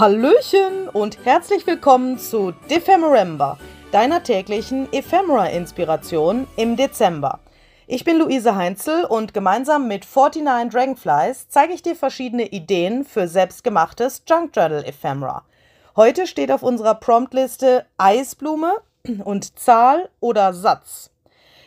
Hallöchen und herzlich willkommen zu Defemeremba, deiner täglichen Ephemera-Inspiration im Dezember. Ich bin Luise Heinzel und gemeinsam mit 49 Dragonflies zeige ich dir verschiedene Ideen für selbstgemachtes Junk Journal Ephemera. Heute steht auf unserer Promptliste Eisblume und Zahl oder Satz.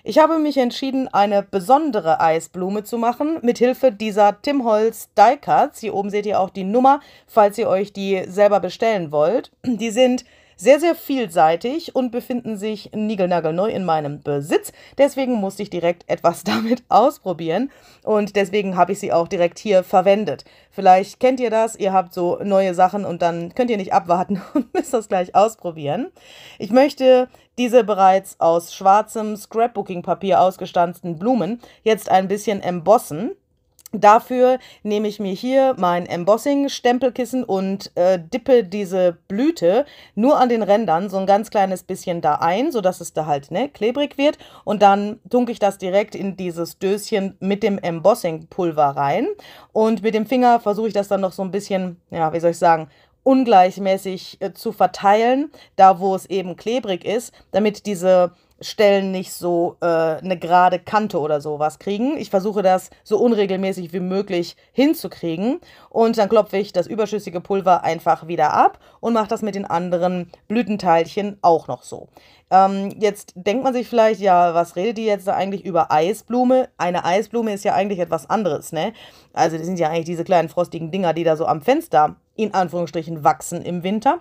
Ich habe mich entschieden, eine besondere Eisblume zu machen, mit Hilfe dieser Tim Holz Die Cuts. Hier oben seht ihr auch die Nummer, falls ihr euch die selber bestellen wollt. Die sind sehr, sehr vielseitig und befinden sich niegelnagelneu in meinem Besitz. Deswegen musste ich direkt etwas damit ausprobieren und deswegen habe ich sie auch direkt hier verwendet. Vielleicht kennt ihr das, ihr habt so neue Sachen und dann könnt ihr nicht abwarten und müsst das gleich ausprobieren. Ich möchte diese bereits aus schwarzem Scrapbooking-Papier ausgestanzten Blumen jetzt ein bisschen embossen Dafür nehme ich mir hier mein Embossing-Stempelkissen und äh, dippe diese Blüte nur an den Rändern so ein ganz kleines bisschen da ein, sodass es da halt ne, klebrig wird. Und dann tunke ich das direkt in dieses Döschen mit dem Embossing-Pulver rein. Und mit dem Finger versuche ich das dann noch so ein bisschen, ja, wie soll ich sagen, ungleichmäßig äh, zu verteilen, da wo es eben klebrig ist, damit diese Stellen nicht so äh, eine gerade Kante oder sowas kriegen. Ich versuche das so unregelmäßig wie möglich hinzukriegen und dann klopfe ich das überschüssige Pulver einfach wieder ab und mache das mit den anderen Blütenteilchen auch noch so. Ähm, jetzt denkt man sich vielleicht, ja, was redet die jetzt da eigentlich über Eisblume? Eine Eisblume ist ja eigentlich etwas anderes, ne? Also das sind ja eigentlich diese kleinen frostigen Dinger, die da so am Fenster in Anführungsstrichen wachsen im Winter.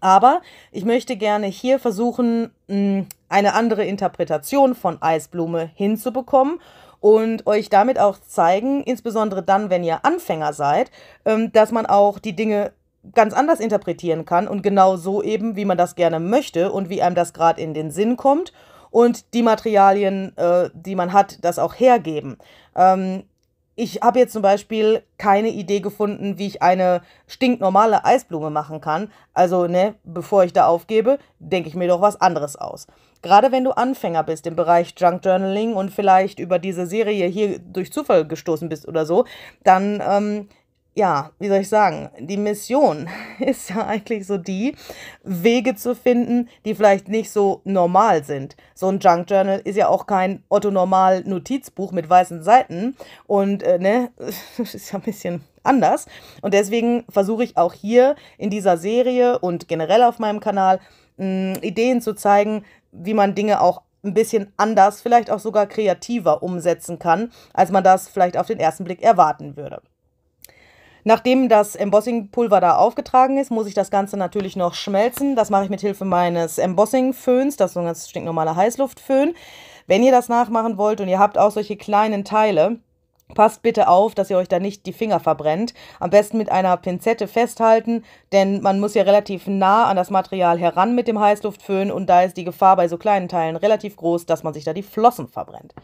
Aber ich möchte gerne hier versuchen, mm, eine andere Interpretation von Eisblume hinzubekommen und euch damit auch zeigen, insbesondere dann, wenn ihr Anfänger seid, ähm, dass man auch die Dinge ganz anders interpretieren kann und genau so eben, wie man das gerne möchte und wie einem das gerade in den Sinn kommt und die Materialien, äh, die man hat, das auch hergeben. Ähm, ich habe jetzt zum Beispiel keine Idee gefunden, wie ich eine stinknormale Eisblume machen kann. Also, ne, bevor ich da aufgebe, denke ich mir doch was anderes aus. Gerade wenn du Anfänger bist im Bereich Junk Journaling und vielleicht über diese Serie hier durch Zufall gestoßen bist oder so, dann ähm, ja, wie soll ich sagen, die Mission ist ja eigentlich so die, Wege zu finden, die vielleicht nicht so normal sind. So ein Junk Journal ist ja auch kein Otto-Normal-Notizbuch mit weißen Seiten und, äh, ne, ist ja ein bisschen anders. Und deswegen versuche ich auch hier in dieser Serie und generell auf meinem Kanal mh, hm, Ideen zu zeigen, wie man Dinge auch ein bisschen anders, vielleicht auch sogar kreativer umsetzen kann, als man das vielleicht auf den ersten Blick erwarten würde. Nachdem das Embossing-Pulver da aufgetragen ist, muss ich das Ganze natürlich noch schmelzen. Das mache ich mit Hilfe meines Embossing-Föhns. Das ist so ein ganz stinknormaler Heißluftföhn. Wenn ihr das nachmachen wollt und ihr habt auch solche kleinen Teile, Passt bitte auf, dass ihr euch da nicht die Finger verbrennt. Am besten mit einer Pinzette festhalten, denn man muss ja relativ nah an das Material heran mit dem Heißluftföhn und da ist die Gefahr bei so kleinen Teilen relativ groß, dass man sich da die Flossen verbrennt.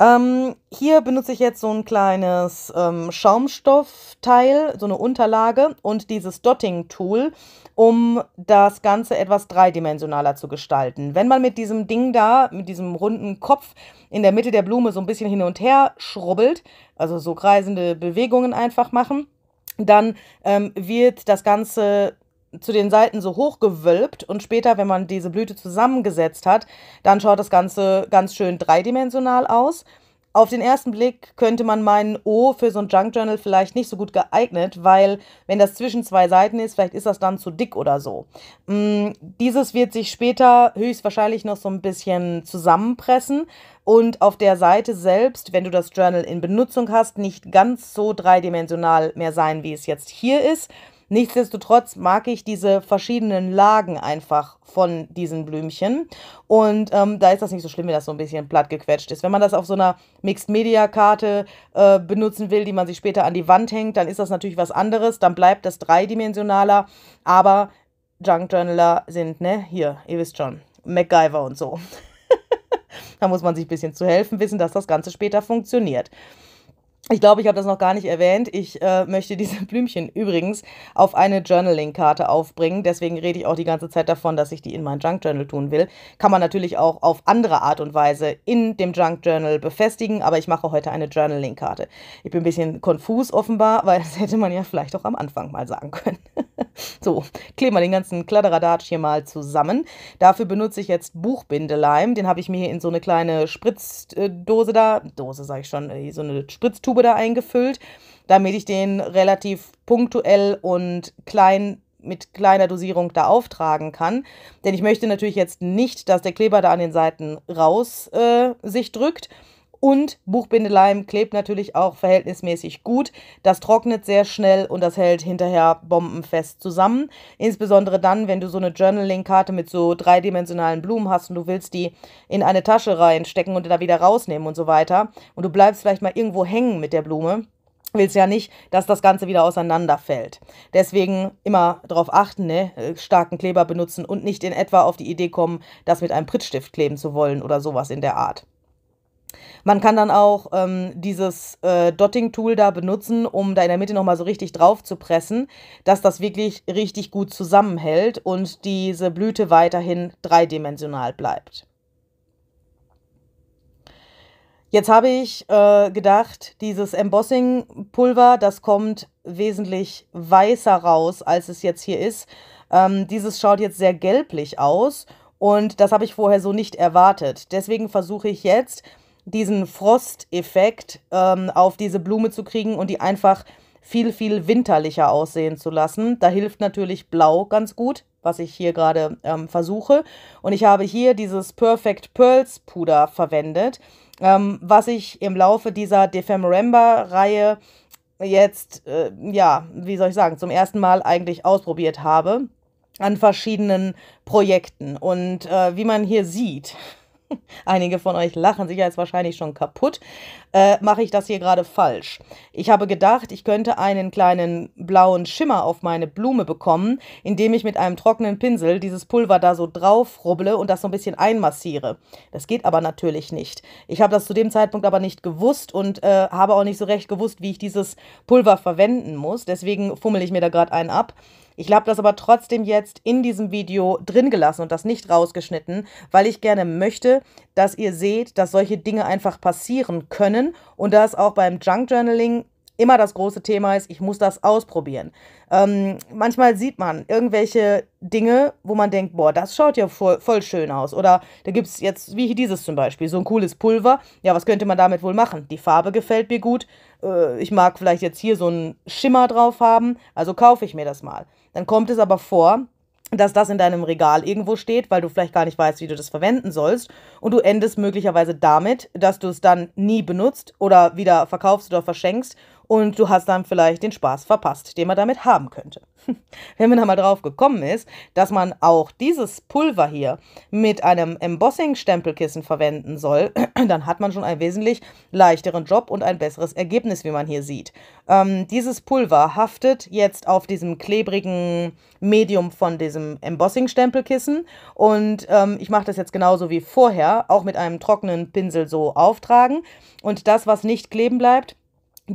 Ähm, hier benutze ich jetzt so ein kleines ähm, Schaumstoffteil, so eine Unterlage und dieses Dotting-Tool, um das Ganze etwas dreidimensionaler zu gestalten. Wenn man mit diesem Ding da, mit diesem runden Kopf in der Mitte der Blume so ein bisschen hin und her schrubbelt, also so kreisende Bewegungen einfach machen, dann ähm, wird das Ganze zu den Seiten so hochgewölbt und später, wenn man diese Blüte zusammengesetzt hat, dann schaut das Ganze ganz schön dreidimensional aus. Auf den ersten Blick könnte man meinen, oh, für so ein Junk Journal vielleicht nicht so gut geeignet, weil wenn das zwischen zwei Seiten ist, vielleicht ist das dann zu dick oder so. Mm, dieses wird sich später höchstwahrscheinlich noch so ein bisschen zusammenpressen und auf der Seite selbst, wenn du das Journal in Benutzung hast, nicht ganz so dreidimensional mehr sein, wie es jetzt hier ist Nichtsdestotrotz mag ich diese verschiedenen Lagen einfach von diesen Blümchen. Und ähm, da ist das nicht so schlimm, wenn das so ein bisschen platt gequetscht ist. Wenn man das auf so einer Mixed-Media-Karte äh, benutzen will, die man sich später an die Wand hängt, dann ist das natürlich was anderes. Dann bleibt das dreidimensionaler. Aber Junk Journaler sind, ne, hier, ihr wisst schon, MacGyver und so. da muss man sich ein bisschen zu helfen wissen, dass das Ganze später funktioniert. Ich glaube, ich habe das noch gar nicht erwähnt. Ich äh, möchte diese Blümchen übrigens auf eine Journaling-Karte aufbringen. Deswegen rede ich auch die ganze Zeit davon, dass ich die in mein Junk Journal tun will. Kann man natürlich auch auf andere Art und Weise in dem Junk Journal befestigen, aber ich mache heute eine Journaling-Karte. Ich bin ein bisschen konfus offenbar, weil das hätte man ja vielleicht auch am Anfang mal sagen können. so, kleben wir den ganzen Kladderadatsch hier mal zusammen. Dafür benutze ich jetzt Buchbindeleim. Den habe ich mir hier in so eine kleine Spritzdose da, Dose sage ich schon, äh, so eine Spritztube Tube da eingefüllt, damit ich den relativ punktuell und klein mit kleiner Dosierung da auftragen kann. Denn ich möchte natürlich jetzt nicht, dass der Kleber da an den Seiten raus äh, sich drückt, und Buchbindeleim klebt natürlich auch verhältnismäßig gut. Das trocknet sehr schnell und das hält hinterher bombenfest zusammen. Insbesondere dann, wenn du so eine Journaling-Karte mit so dreidimensionalen Blumen hast und du willst die in eine Tasche reinstecken und da wieder rausnehmen und so weiter. Und du bleibst vielleicht mal irgendwo hängen mit der Blume willst ja nicht, dass das Ganze wieder auseinanderfällt. Deswegen immer darauf achten, ne? starken Kleber benutzen und nicht in etwa auf die Idee kommen, das mit einem Prittstift kleben zu wollen oder sowas in der Art. Man kann dann auch ähm, dieses äh, Dotting-Tool da benutzen, um da in der Mitte nochmal so richtig drauf zu pressen, dass das wirklich richtig gut zusammenhält und diese Blüte weiterhin dreidimensional bleibt. Jetzt habe ich äh, gedacht, dieses Embossing-Pulver, das kommt wesentlich weißer raus, als es jetzt hier ist. Ähm, dieses schaut jetzt sehr gelblich aus und das habe ich vorher so nicht erwartet. Deswegen versuche ich jetzt diesen Frosteffekt ähm, auf diese Blume zu kriegen und die einfach viel, viel winterlicher aussehen zu lassen. Da hilft natürlich Blau ganz gut, was ich hier gerade ähm, versuche. Und ich habe hier dieses Perfect Pearls Puder verwendet, ähm, was ich im Laufe dieser Defemorember-Reihe jetzt, äh, ja, wie soll ich sagen, zum ersten Mal eigentlich ausprobiert habe an verschiedenen Projekten. Und äh, wie man hier sieht, einige von euch lachen sich jetzt wahrscheinlich schon kaputt, äh, mache ich das hier gerade falsch. Ich habe gedacht, ich könnte einen kleinen blauen Schimmer auf meine Blume bekommen, indem ich mit einem trockenen Pinsel dieses Pulver da so drauf rubble und das so ein bisschen einmassiere. Das geht aber natürlich nicht. Ich habe das zu dem Zeitpunkt aber nicht gewusst und äh, habe auch nicht so recht gewusst, wie ich dieses Pulver verwenden muss. Deswegen fummel ich mir da gerade einen ab. Ich habe das aber trotzdem jetzt in diesem Video drin gelassen und das nicht rausgeschnitten, weil ich gerne möchte, dass ihr seht, dass solche Dinge einfach passieren können und dass auch beim Junk Journaling immer das große Thema ist, ich muss das ausprobieren. Ähm, manchmal sieht man irgendwelche Dinge, wo man denkt, boah, das schaut ja voll, voll schön aus. Oder da gibt es jetzt, wie dieses zum Beispiel, so ein cooles Pulver. Ja, was könnte man damit wohl machen? Die Farbe gefällt mir gut. Äh, ich mag vielleicht jetzt hier so einen Schimmer drauf haben. Also kaufe ich mir das mal. Dann kommt es aber vor, dass das in deinem Regal irgendwo steht, weil du vielleicht gar nicht weißt, wie du das verwenden sollst. Und du endest möglicherweise damit, dass du es dann nie benutzt oder wieder verkaufst oder verschenkst und du hast dann vielleicht den Spaß verpasst, den man damit haben könnte. Wenn man da mal drauf gekommen ist, dass man auch dieses Pulver hier mit einem Embossing-Stempelkissen verwenden soll, dann hat man schon einen wesentlich leichteren Job und ein besseres Ergebnis, wie man hier sieht. Ähm, dieses Pulver haftet jetzt auf diesem klebrigen Medium von diesem Embossing-Stempelkissen und ähm, ich mache das jetzt genauso wie vorher, auch mit einem trockenen Pinsel so auftragen und das, was nicht kleben bleibt,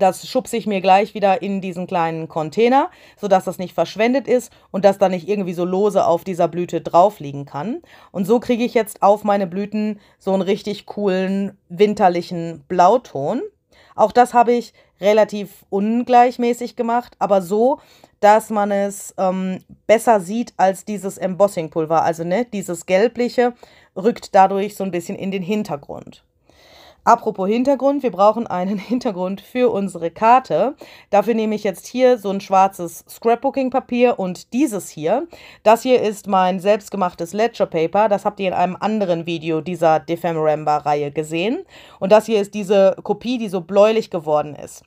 das schubse ich mir gleich wieder in diesen kleinen Container, sodass das nicht verschwendet ist und das dann nicht irgendwie so lose auf dieser Blüte drauf liegen kann. Und so kriege ich jetzt auf meine Blüten so einen richtig coolen winterlichen Blauton. Auch das habe ich relativ ungleichmäßig gemacht, aber so, dass man es ähm, besser sieht als dieses Embossingpulver. Also ne, dieses gelbliche rückt dadurch so ein bisschen in den Hintergrund. Apropos Hintergrund, wir brauchen einen Hintergrund für unsere Karte. Dafür nehme ich jetzt hier so ein schwarzes Scrapbooking-Papier und dieses hier. Das hier ist mein selbstgemachtes Ledger Paper. Das habt ihr in einem anderen Video dieser Defemeramba-Reihe gesehen. Und das hier ist diese Kopie, die so bläulich geworden ist.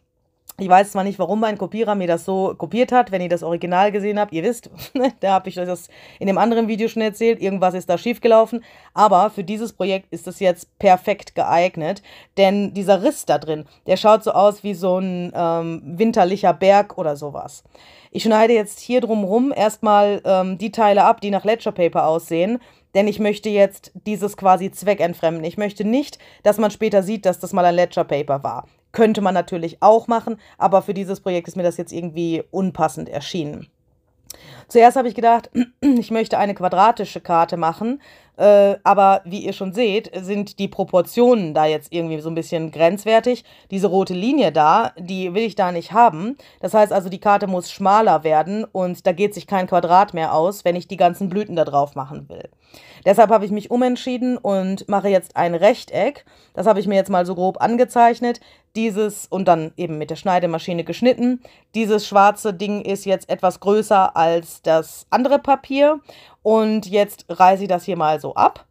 Ich weiß zwar nicht, warum mein Kopierer mir das so kopiert hat, wenn ihr das Original gesehen habt. Ihr wisst, da habe ich euch das in dem anderen Video schon erzählt. Irgendwas ist da schiefgelaufen. Aber für dieses Projekt ist es jetzt perfekt geeignet, denn dieser Riss da drin, der schaut so aus wie so ein ähm, winterlicher Berg oder sowas. Ich schneide jetzt hier drumherum erstmal ähm, die Teile ab, die nach Ledger Paper aussehen denn ich möchte jetzt dieses quasi zweckentfremden. Ich möchte nicht, dass man später sieht, dass das mal ein Ledger Paper war. Könnte man natürlich auch machen, aber für dieses Projekt ist mir das jetzt irgendwie unpassend erschienen. Zuerst habe ich gedacht, ich möchte eine quadratische Karte machen äh, aber wie ihr schon seht, sind die Proportionen da jetzt irgendwie so ein bisschen grenzwertig. Diese rote Linie da, die will ich da nicht haben. Das heißt also, die Karte muss schmaler werden und da geht sich kein Quadrat mehr aus, wenn ich die ganzen Blüten da drauf machen will. Deshalb habe ich mich umentschieden und mache jetzt ein Rechteck. Das habe ich mir jetzt mal so grob angezeichnet. Dieses und dann eben mit der Schneidemaschine geschnitten. Dieses schwarze Ding ist jetzt etwas größer als das andere Papier und jetzt reiße ich das hier mal so ab.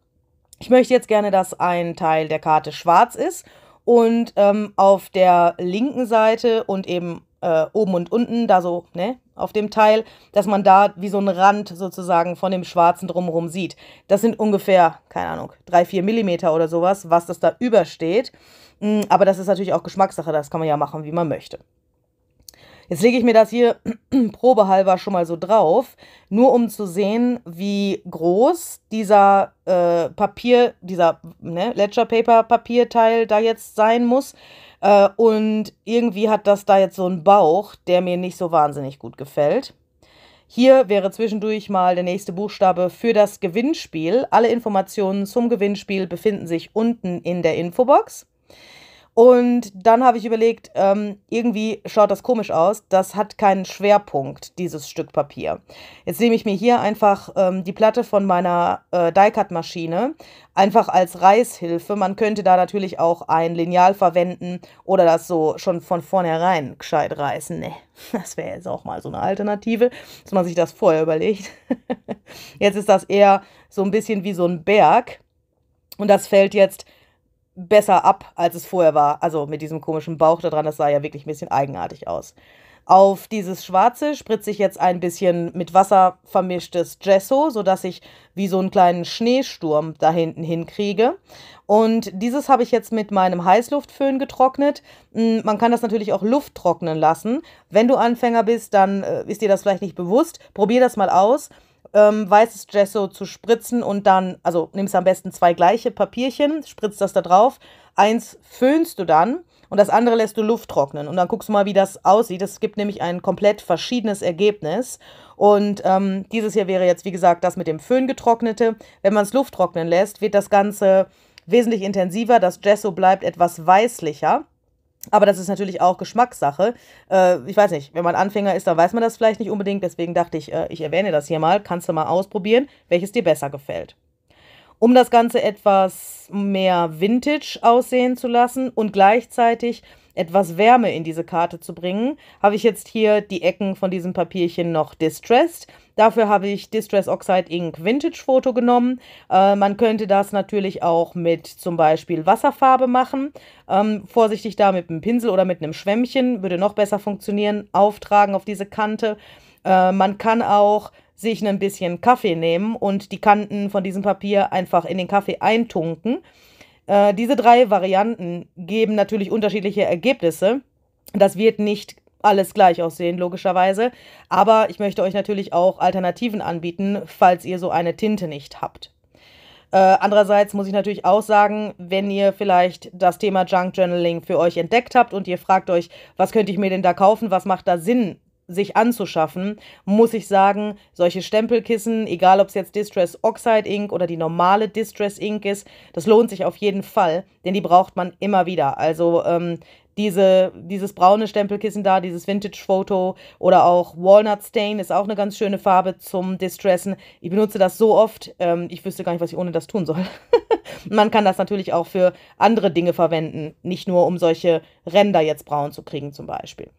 Ich möchte jetzt gerne, dass ein Teil der Karte schwarz ist und ähm, auf der linken Seite und eben äh, oben und unten, da so, ne, auf dem Teil, dass man da wie so einen Rand sozusagen von dem Schwarzen drumherum sieht. Das sind ungefähr, keine Ahnung, 3-4 mm oder sowas, was das da übersteht. Hm, aber das ist natürlich auch Geschmackssache, das kann man ja machen, wie man möchte. Jetzt lege ich mir das hier probehalber schon mal so drauf, nur um zu sehen, wie groß dieser äh, Papier, dieser ne, Ledger Paper Papierteil da jetzt sein muss. Äh, und irgendwie hat das da jetzt so einen Bauch, der mir nicht so wahnsinnig gut gefällt. Hier wäre zwischendurch mal der nächste Buchstabe für das Gewinnspiel. Alle Informationen zum Gewinnspiel befinden sich unten in der Infobox. Und dann habe ich überlegt, ähm, irgendwie schaut das komisch aus. Das hat keinen Schwerpunkt, dieses Stück Papier. Jetzt nehme ich mir hier einfach ähm, die Platte von meiner äh, cut maschine einfach als Reißhilfe. Man könnte da natürlich auch ein Lineal verwenden oder das so schon von vornherein gescheit reißen. Nee, das wäre jetzt auch mal so eine Alternative, dass man sich das vorher überlegt. jetzt ist das eher so ein bisschen wie so ein Berg. Und das fällt jetzt besser ab, als es vorher war. Also mit diesem komischen Bauch da dran, das sah ja wirklich ein bisschen eigenartig aus. Auf dieses Schwarze spritze ich jetzt ein bisschen mit Wasser vermischtes Gesso, sodass ich wie so einen kleinen Schneesturm da hinten hinkriege. Und dieses habe ich jetzt mit meinem Heißluftföhn getrocknet. Hm, man kann das natürlich auch Luft trocknen lassen. Wenn du Anfänger bist, dann äh, ist dir das vielleicht nicht bewusst. Probier das mal aus ähm, weißes Gesso zu spritzen und dann, also nimmst am besten zwei gleiche Papierchen, spritzt das da drauf. Eins föhnst du dann und das andere lässt du Luft trocknen. Und dann guckst du mal, wie das aussieht. Es gibt nämlich ein komplett verschiedenes Ergebnis. Und ähm, dieses hier wäre jetzt, wie gesagt, das mit dem Föhn getrocknete. Wenn man es Luft trocknen lässt, wird das Ganze wesentlich intensiver. Das Gesso bleibt etwas weißlicher. Aber das ist natürlich auch Geschmackssache. Äh, ich weiß nicht, wenn man Anfänger ist, dann weiß man das vielleicht nicht unbedingt. Deswegen dachte ich, äh, ich erwähne das hier mal. Kannst du mal ausprobieren, welches dir besser gefällt. Um das Ganze etwas mehr vintage aussehen zu lassen und gleichzeitig etwas Wärme in diese Karte zu bringen, habe ich jetzt hier die Ecken von diesem Papierchen noch distressed. Dafür habe ich Distress Oxide Ink Vintage Foto genommen. Äh, man könnte das natürlich auch mit zum Beispiel Wasserfarbe machen. Ähm, vorsichtig da mit einem Pinsel oder mit einem Schwämmchen, würde noch besser funktionieren, auftragen auf diese Kante. Äh, man kann auch sich ein bisschen Kaffee nehmen und die Kanten von diesem Papier einfach in den Kaffee eintunken. Äh, diese drei Varianten geben natürlich unterschiedliche Ergebnisse. Das wird nicht alles gleich aussehen, logischerweise. Aber ich möchte euch natürlich auch Alternativen anbieten, falls ihr so eine Tinte nicht habt. Äh, andererseits muss ich natürlich auch sagen, wenn ihr vielleicht das Thema Junk Journaling für euch entdeckt habt und ihr fragt euch, was könnte ich mir denn da kaufen, was macht da Sinn sich anzuschaffen, muss ich sagen, solche Stempelkissen, egal ob es jetzt Distress Oxide Ink oder die normale Distress Ink ist, das lohnt sich auf jeden Fall, denn die braucht man immer wieder. Also ähm, diese, dieses braune Stempelkissen da, dieses Vintage-Foto oder auch Walnut Stain ist auch eine ganz schöne Farbe zum Distressen. Ich benutze das so oft, ähm, ich wüsste gar nicht, was ich ohne das tun soll. man kann das natürlich auch für andere Dinge verwenden, nicht nur um solche Ränder jetzt braun zu kriegen zum Beispiel.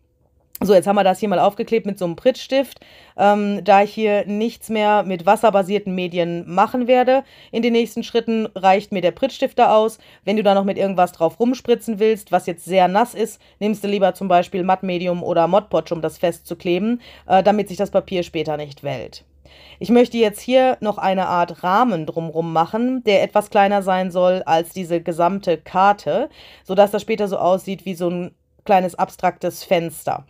So, jetzt haben wir das hier mal aufgeklebt mit so einem Prittstift. Ähm, da ich hier nichts mehr mit wasserbasierten Medien machen werde, in den nächsten Schritten reicht mir der Prittstifter aus. Wenn du da noch mit irgendwas drauf rumspritzen willst, was jetzt sehr nass ist, nimmst du lieber zum Beispiel Mattmedium oder Modpotch, um das festzukleben, äh, damit sich das Papier später nicht wellt. Ich möchte jetzt hier noch eine Art Rahmen drumrum machen, der etwas kleiner sein soll als diese gesamte Karte, sodass das später so aussieht wie so ein kleines abstraktes Fenster.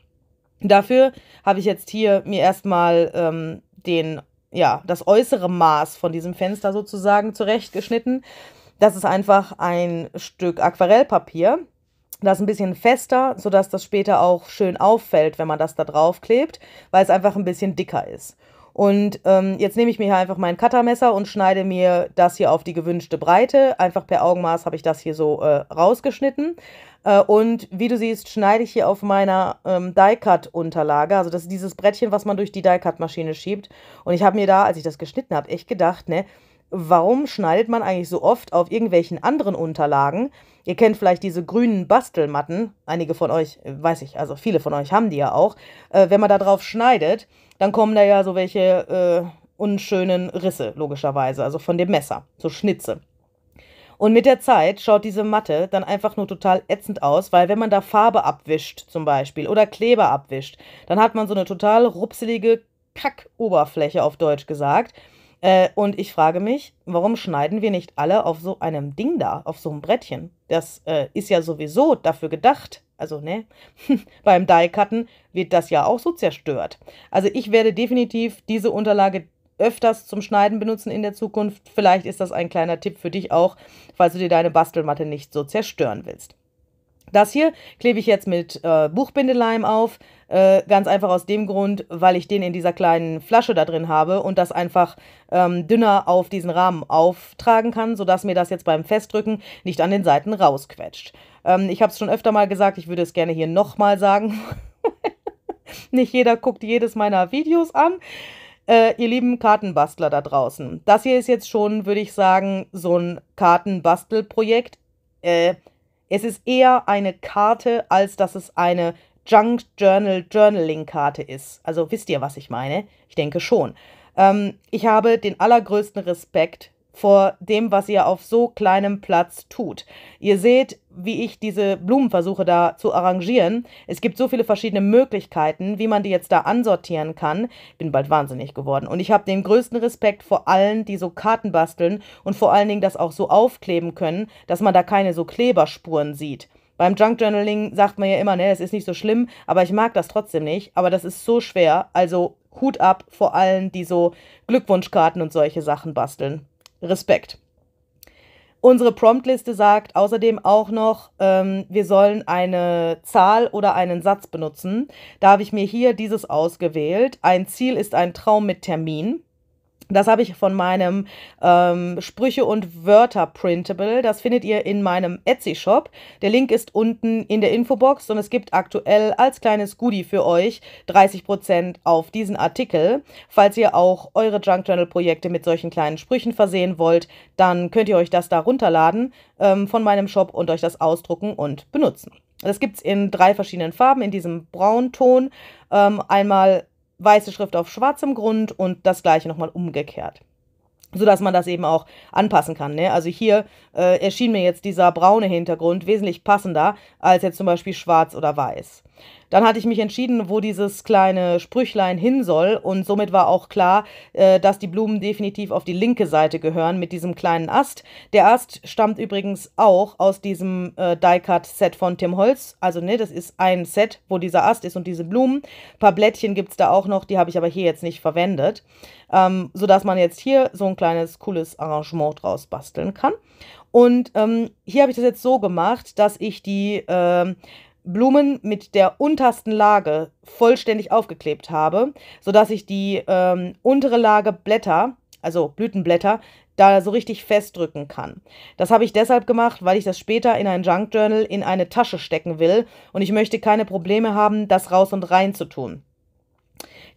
Dafür habe ich jetzt hier mir erstmal ähm, den, ja, das äußere Maß von diesem Fenster sozusagen zurechtgeschnitten. Das ist einfach ein Stück Aquarellpapier. Das ist ein bisschen fester, sodass das später auch schön auffällt, wenn man das da drauf klebt, weil es einfach ein bisschen dicker ist. Und ähm, jetzt nehme ich mir hier einfach mein Cuttermesser und schneide mir das hier auf die gewünschte Breite. Einfach per Augenmaß habe ich das hier so äh, rausgeschnitten. Äh, und wie du siehst, schneide ich hier auf meiner ähm, Die-Cut-Unterlage. Also das ist dieses Brettchen, was man durch die Die-Cut-Maschine schiebt. Und ich habe mir da, als ich das geschnitten habe, echt gedacht, ne, warum schneidet man eigentlich so oft auf irgendwelchen anderen Unterlagen? Ihr kennt vielleicht diese grünen Bastelmatten. Einige von euch, äh, weiß ich, also viele von euch haben die ja auch. Äh, wenn man da drauf schneidet, dann kommen da ja so welche äh, unschönen Risse, logischerweise, also von dem Messer, so Schnitze. Und mit der Zeit schaut diese Matte dann einfach nur total ätzend aus, weil wenn man da Farbe abwischt zum Beispiel oder Kleber abwischt, dann hat man so eine total rupselige Kackoberfläche auf Deutsch gesagt. Äh, und ich frage mich, warum schneiden wir nicht alle auf so einem Ding da, auf so einem Brettchen? Das äh, ist ja sowieso dafür gedacht, also ne, beim Die-Cutten wird das ja auch so zerstört. Also ich werde definitiv diese Unterlage öfters zum Schneiden benutzen in der Zukunft. Vielleicht ist das ein kleiner Tipp für dich auch, falls du dir deine Bastelmatte nicht so zerstören willst. Das hier klebe ich jetzt mit äh, Buchbindeleim auf, äh, ganz einfach aus dem Grund, weil ich den in dieser kleinen Flasche da drin habe und das einfach ähm, dünner auf diesen Rahmen auftragen kann, sodass mir das jetzt beim Festdrücken nicht an den Seiten rausquetscht. Ähm, ich habe es schon öfter mal gesagt, ich würde es gerne hier nochmal sagen. nicht jeder guckt jedes meiner Videos an. Äh, ihr lieben Kartenbastler da draußen. Das hier ist jetzt schon, würde ich sagen, so ein Kartenbastelprojekt. Äh, es ist eher eine Karte, als dass es eine Junk Journal Journaling Karte ist. Also wisst ihr, was ich meine? Ich denke schon. Ähm, ich habe den allergrößten Respekt vor dem, was ihr auf so kleinem Platz tut. Ihr seht, wie ich diese Blumen versuche da zu arrangieren. Es gibt so viele verschiedene Möglichkeiten, wie man die jetzt da ansortieren kann. Bin bald wahnsinnig geworden. Und ich habe den größten Respekt vor allen, die so Karten basteln und vor allen Dingen das auch so aufkleben können, dass man da keine so Kleberspuren sieht. Beim Junk Journaling sagt man ja immer, ne, es ist nicht so schlimm, aber ich mag das trotzdem nicht. Aber das ist so schwer. Also Hut ab vor allen, die so Glückwunschkarten und solche Sachen basteln. Respekt. Unsere Promptliste sagt außerdem auch noch, ähm, wir sollen eine Zahl oder einen Satz benutzen. Da habe ich mir hier dieses ausgewählt. Ein Ziel ist ein Traum mit Termin. Das habe ich von meinem ähm, Sprüche und Wörter Printable. Das findet ihr in meinem Etsy-Shop. Der Link ist unten in der Infobox und es gibt aktuell als kleines Goodie für euch 30% auf diesen Artikel. Falls ihr auch eure Junk Journal-Projekte mit solchen kleinen Sprüchen versehen wollt, dann könnt ihr euch das da runterladen ähm, von meinem Shop und euch das ausdrucken und benutzen. Das gibt es in drei verschiedenen Farben, in diesem Braunton. Ähm, einmal weiße Schrift auf schwarzem Grund und das gleiche nochmal umgekehrt. Sodass man das eben auch anpassen kann. Ne? Also hier äh, erschien mir jetzt dieser braune Hintergrund wesentlich passender als jetzt zum Beispiel schwarz oder weiß. Dann hatte ich mich entschieden, wo dieses kleine Sprüchlein hin soll und somit war auch klar, äh, dass die Blumen definitiv auf die linke Seite gehören mit diesem kleinen Ast. Der Ast stammt übrigens auch aus diesem äh, Die-Cut-Set von Tim Holz. Also ne, das ist ein Set, wo dieser Ast ist und diese Blumen. Ein paar Blättchen gibt es da auch noch, die habe ich aber hier jetzt nicht verwendet. Ähm, sodass man jetzt hier so ein kleines cooles Arrangement draus basteln kann. Und ähm, hier habe ich das jetzt so gemacht, dass ich die äh, Blumen mit der untersten Lage vollständig aufgeklebt habe, sodass ich die ähm, untere Lage Blätter, also Blütenblätter, da so richtig festdrücken kann. Das habe ich deshalb gemacht, weil ich das später in ein Junk Journal in eine Tasche stecken will und ich möchte keine Probleme haben, das raus und rein zu tun.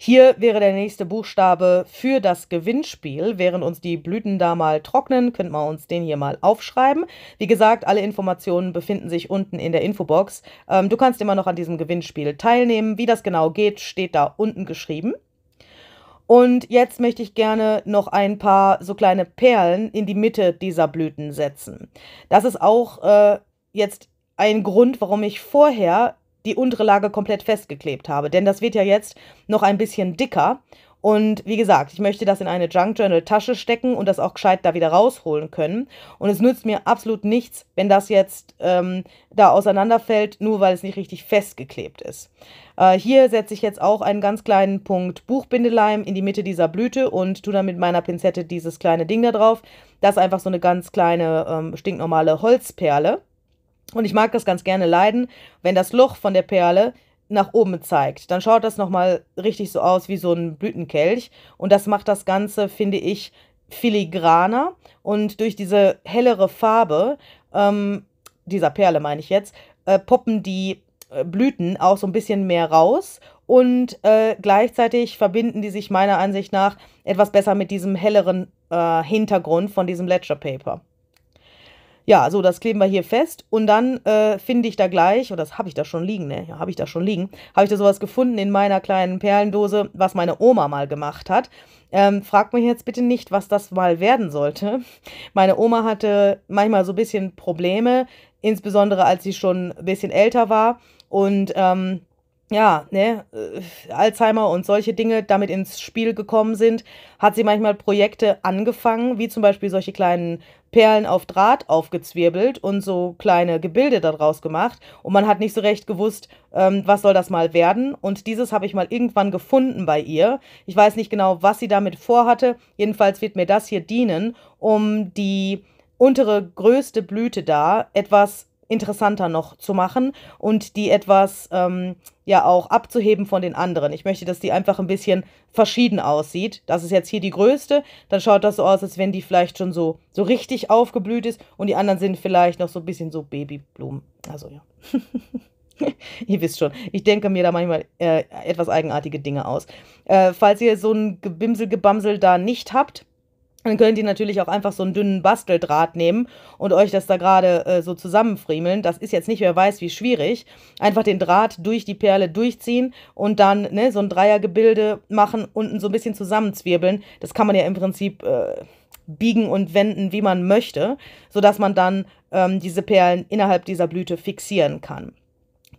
Hier wäre der nächste Buchstabe für das Gewinnspiel. Während uns die Blüten da mal trocknen, könnten wir uns den hier mal aufschreiben. Wie gesagt, alle Informationen befinden sich unten in der Infobox. Ähm, du kannst immer noch an diesem Gewinnspiel teilnehmen. Wie das genau geht, steht da unten geschrieben. Und jetzt möchte ich gerne noch ein paar so kleine Perlen in die Mitte dieser Blüten setzen. Das ist auch äh, jetzt ein Grund, warum ich vorher die untere Lage komplett festgeklebt habe. Denn das wird ja jetzt noch ein bisschen dicker. Und wie gesagt, ich möchte das in eine Junk Journal Tasche stecken und das auch gescheit da wieder rausholen können. Und es nützt mir absolut nichts, wenn das jetzt ähm, da auseinanderfällt, nur weil es nicht richtig festgeklebt ist. Äh, hier setze ich jetzt auch einen ganz kleinen Punkt Buchbindeleim in die Mitte dieser Blüte und tue dann mit meiner Pinzette dieses kleine Ding da drauf. Das ist einfach so eine ganz kleine, ähm, stinknormale Holzperle. Und ich mag das ganz gerne leiden, wenn das Loch von der Perle nach oben zeigt. Dann schaut das nochmal richtig so aus wie so ein Blütenkelch. Und das macht das Ganze, finde ich, filigraner. Und durch diese hellere Farbe, ähm, dieser Perle meine ich jetzt, äh, poppen die äh, Blüten auch so ein bisschen mehr raus. Und äh, gleichzeitig verbinden die sich meiner Ansicht nach etwas besser mit diesem helleren äh, Hintergrund von diesem Ledger Paper. Ja, so, das kleben wir hier fest und dann äh, finde ich da gleich, oder oh, das habe ich da schon liegen, ne? Ja, habe ich da schon liegen. Habe ich da sowas gefunden in meiner kleinen Perlendose, was meine Oma mal gemacht hat. Ähm, fragt mich jetzt bitte nicht, was das mal werden sollte. Meine Oma hatte manchmal so ein bisschen Probleme, insbesondere als sie schon ein bisschen älter war und ähm, ja, ne, äh, Alzheimer und solche Dinge damit ins Spiel gekommen sind, hat sie manchmal Projekte angefangen, wie zum Beispiel solche kleinen Perlen auf Draht aufgezwirbelt und so kleine Gebilde daraus gemacht. Und man hat nicht so recht gewusst, ähm, was soll das mal werden. Und dieses habe ich mal irgendwann gefunden bei ihr. Ich weiß nicht genau, was sie damit vorhatte. Jedenfalls wird mir das hier dienen, um die untere größte Blüte da etwas interessanter noch zu machen und die etwas ähm, ja auch abzuheben von den anderen. Ich möchte, dass die einfach ein bisschen verschieden aussieht. Das ist jetzt hier die größte. Dann schaut das so aus, als wenn die vielleicht schon so, so richtig aufgeblüht ist und die anderen sind vielleicht noch so ein bisschen so Babyblumen. Also ja. ihr wisst schon, ich denke mir da manchmal äh, etwas eigenartige Dinge aus. Äh, falls ihr so ein Gebimsel-Gebamsel da nicht habt, dann könnt ihr natürlich auch einfach so einen dünnen Basteldraht nehmen und euch das da gerade äh, so zusammenfriemeln. Das ist jetzt nicht, wer weiß, wie schwierig. Einfach den Draht durch die Perle durchziehen und dann ne, so ein Dreiergebilde machen, unten so ein bisschen zusammenzwirbeln. Das kann man ja im Prinzip äh, biegen und wenden, wie man möchte, sodass man dann ähm, diese Perlen innerhalb dieser Blüte fixieren kann.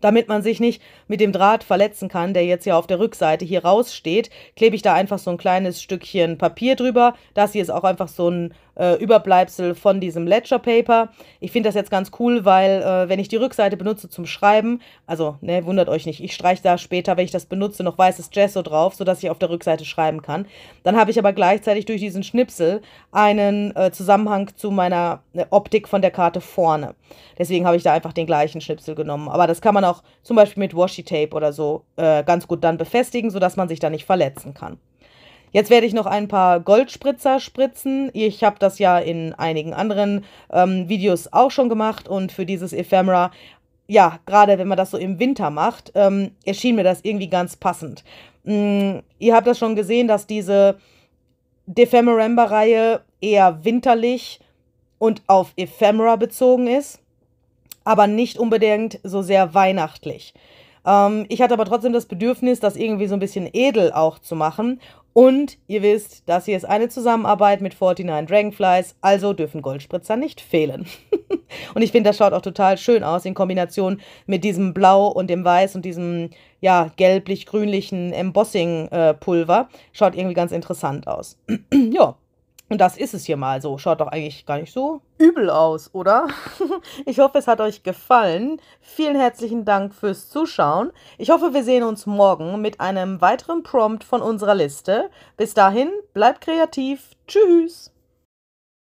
Damit man sich nicht mit dem Draht verletzen kann, der jetzt ja auf der Rückseite hier raussteht, klebe ich da einfach so ein kleines Stückchen Papier drüber. Das hier ist auch einfach so ein äh, Überbleibsel von diesem Ledger Paper. Ich finde das jetzt ganz cool, weil äh, wenn ich die Rückseite benutze zum Schreiben, also ne, wundert euch nicht, ich streiche da später, wenn ich das benutze, noch weißes Gesso drauf, sodass ich auf der Rückseite schreiben kann. Dann habe ich aber gleichzeitig durch diesen Schnipsel einen äh, Zusammenhang zu meiner äh, Optik von der Karte vorne. Deswegen habe ich da einfach den gleichen Schnipsel genommen. Aber das kann man auch auch zum Beispiel mit Washi-Tape oder so äh, ganz gut dann befestigen, sodass man sich da nicht verletzen kann. Jetzt werde ich noch ein paar Goldspritzer spritzen. Ich habe das ja in einigen anderen ähm, Videos auch schon gemacht und für dieses Ephemera, ja, gerade wenn man das so im Winter macht, ähm, erschien mir das irgendwie ganz passend. Mm, ihr habt das schon gesehen, dass diese defemeramba reihe eher winterlich und auf Ephemera bezogen ist aber nicht unbedingt so sehr weihnachtlich. Ähm, ich hatte aber trotzdem das Bedürfnis, das irgendwie so ein bisschen edel auch zu machen. Und ihr wisst, das hier ist eine Zusammenarbeit mit 49 Dragonflies, also dürfen Goldspritzer nicht fehlen. und ich finde, das schaut auch total schön aus in Kombination mit diesem Blau und dem Weiß und diesem ja, gelblich-grünlichen Embossing-Pulver. Äh, schaut irgendwie ganz interessant aus. ja, und das ist es hier mal so. Schaut doch eigentlich gar nicht so übel aus, oder? ich hoffe, es hat euch gefallen. Vielen herzlichen Dank fürs Zuschauen. Ich hoffe, wir sehen uns morgen mit einem weiteren Prompt von unserer Liste. Bis dahin, bleibt kreativ. Tschüss.